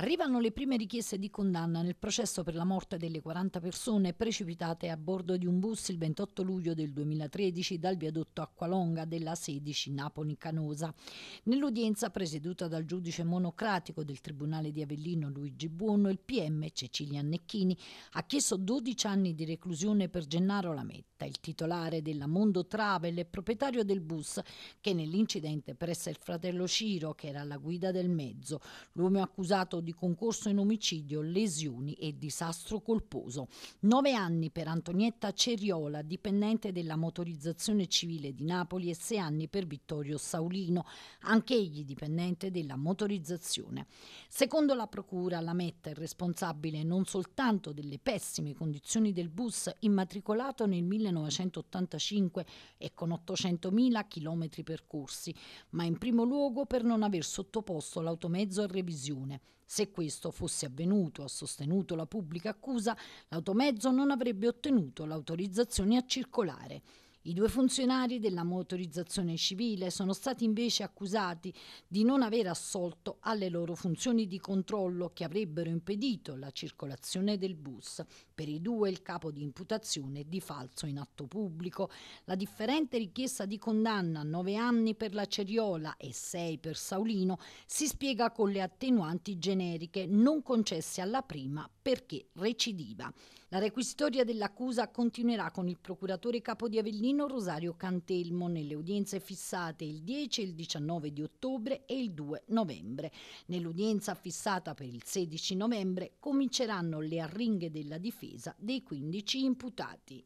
Arrivano le prime richieste di condanna nel processo per la morte delle 40 persone precipitate a bordo di un bus il 28 luglio del 2013 dal viadotto Acqualonga della 16 Napoli-Canosa. Nell'udienza presieduta dal giudice monocratico del Tribunale di Avellino Luigi Buono, il PM Cecilia Annecchini ha chiesto 12 anni di reclusione per Gennaro Lametta, il titolare della Mondo Travel e proprietario del bus che nell'incidente pressa il fratello Ciro che era alla guida del mezzo. L'uomo accusato di di concorso in omicidio, lesioni e disastro colposo. Nove anni per Antonietta Ceriola, dipendente della motorizzazione civile di Napoli, e sei anni per Vittorio Saulino, anch'egli dipendente della motorizzazione. Secondo la Procura, la Metta è responsabile non soltanto delle pessime condizioni del bus immatricolato nel 1985 e con 800.000 km percorsi, ma in primo luogo per non aver sottoposto l'automezzo a revisione. Se questo fosse avvenuto, ha sostenuto la pubblica accusa, l'automezzo non avrebbe ottenuto l'autorizzazione a circolare. I due funzionari della motorizzazione civile sono stati invece accusati di non aver assolto alle loro funzioni di controllo che avrebbero impedito la circolazione del bus. Per i due il capo di imputazione è di falso in atto pubblico. La differente richiesta di condanna a nove anni per la Ceriola e sei per Saulino si spiega con le attenuanti generiche non concesse alla prima perché recidiva. La requisitoria dell'accusa continuerà con il procuratore capo di Avellino Torino Rosario Cantelmo nelle udienze fissate il 10 e il 19 di ottobre e il 2 novembre. Nell'udienza fissata per il 16 novembre cominceranno le arringhe della difesa dei 15 imputati.